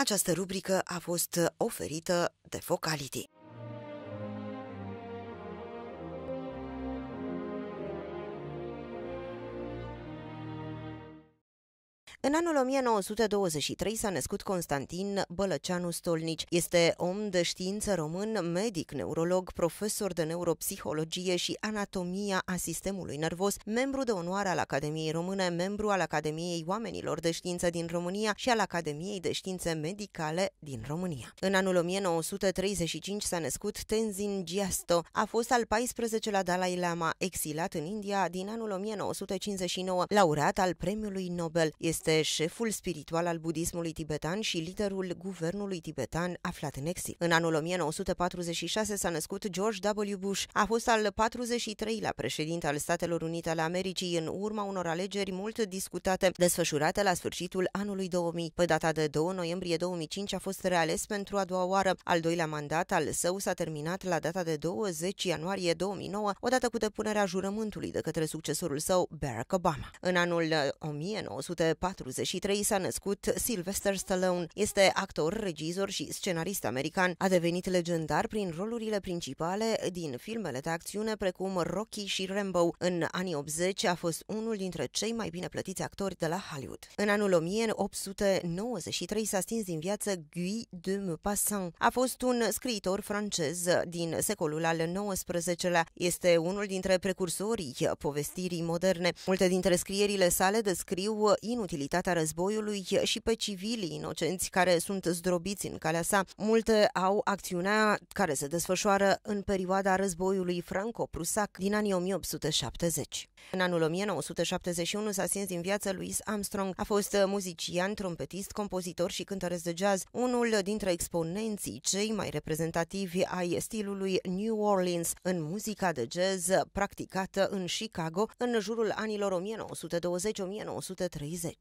Această rubrică a fost oferită de Focality. În anul 1923 s-a născut Constantin Bălăceanu Stolnici. Este om de știință român, medic, neurolog, profesor de neuropsihologie și anatomia a sistemului nervos, membru de onoare al Academiei Române, membru al Academiei Oamenilor de Știință din România și al Academiei de Științe Medicale din România. În anul 1935 s-a născut Tenzin Giasto. a fost al 14-lea Dalai Lama, exilat în India din anul 1959, laureat al Premiului Nobel. Este este șeful spiritual al budismului tibetan și liderul guvernului tibetan aflat în exil. În anul 1946 s-a născut George W. Bush. A fost al 43-lea președinte al Statelor Unite ale Americii în urma unor alegeri mult discutate, desfășurate la sfârșitul anului 2000. Pe data de 2 noiembrie 2005 a fost reales pentru a doua oară. Al doilea mandat al său s-a terminat la data de 20 ianuarie 2009, odată cu depunerea jurământului de către succesorul său, Barack Obama. În anul 1940 1943 s-a născut Sylvester Stallone. Este actor, regizor și scenarist american. A devenit legendar prin rolurile principale din filmele de acțiune precum Rocky și Rambo. În anii 80 a fost unul dintre cei mai bine plătiți actori de la Hollywood. În anul 1893 s-a stins din viață Guy de Maupassant. A fost un scriitor francez din secolul al XIX-lea. Este unul dintre precursorii povestirii moderne. Multe dintre scrierile sale descriu inutilitatea gravitatea războiului și pe civilii inocenți care sunt zdrobiți în calea sa. Multe au acțiunea care se desfășoară în perioada războiului franco-prusac din anii 1870. În anul 1971 s-a simțit din viață Louis Armstrong. A fost muzician, trompetist, compozitor și cântăresc de jazz, unul dintre exponenții cei mai reprezentativi ai stilului New Orleans în muzica de jazz practicată în Chicago în jurul anilor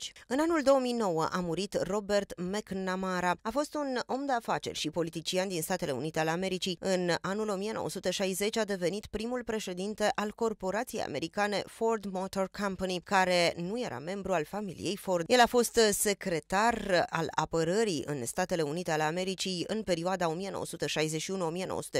1920-1930. În anul 2009 a murit Robert McNamara. A fost un om de afaceri și politician din Statele Unite ale Americii. În anul 1960 a devenit primul președinte al corporației americane Ford Motor Company, care nu era membru al familiei Ford. El a fost secretar al apărării în Statele Unite ale Americii în perioada 1961-1968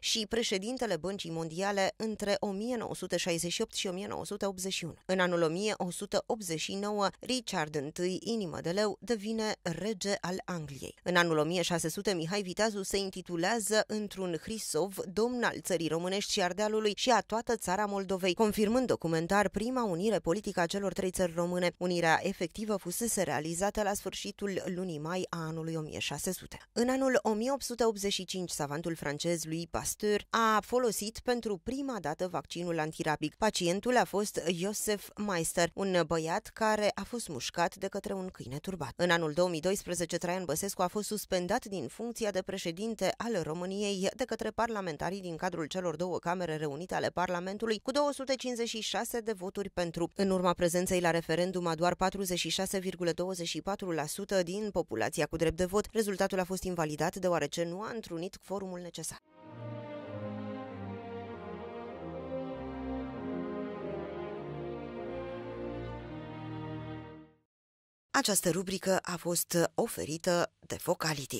și președintele Băncii Mondiale între 1968 și 1981. În anul 1189, Richard I, inimă de leu, devine rege al Angliei. În anul 1600, Mihai Viteazu se intitulează într-un Hrisov, domn al țării românești și Ardealului și a toată țara Moldovei, confirmând documentar prima unire politică a celor trei țări române. Unirea efectivă fusese realizată la sfârșitul lunii mai a anului 1600. În anul 1885, savantul francez lui Pasteur a folosit pentru prima dată vaccinul antirabic. Pacientul a fost Joseph Meister, un băiat care a fost mușcat de către un câine turbat. În anul 2012, Traian Băsescu a fost suspendat din funcția de președinte al României de către parlamentarii din cadrul celor două camere reunite ale Parlamentului cu 256 de voturi pentru. În urma prezenței la referendum a doar 46,24% din populația cu drept de vot, rezultatul a fost invalidat deoarece nu a întrunit forumul necesar. Această rubrică a fost oferită de Focality.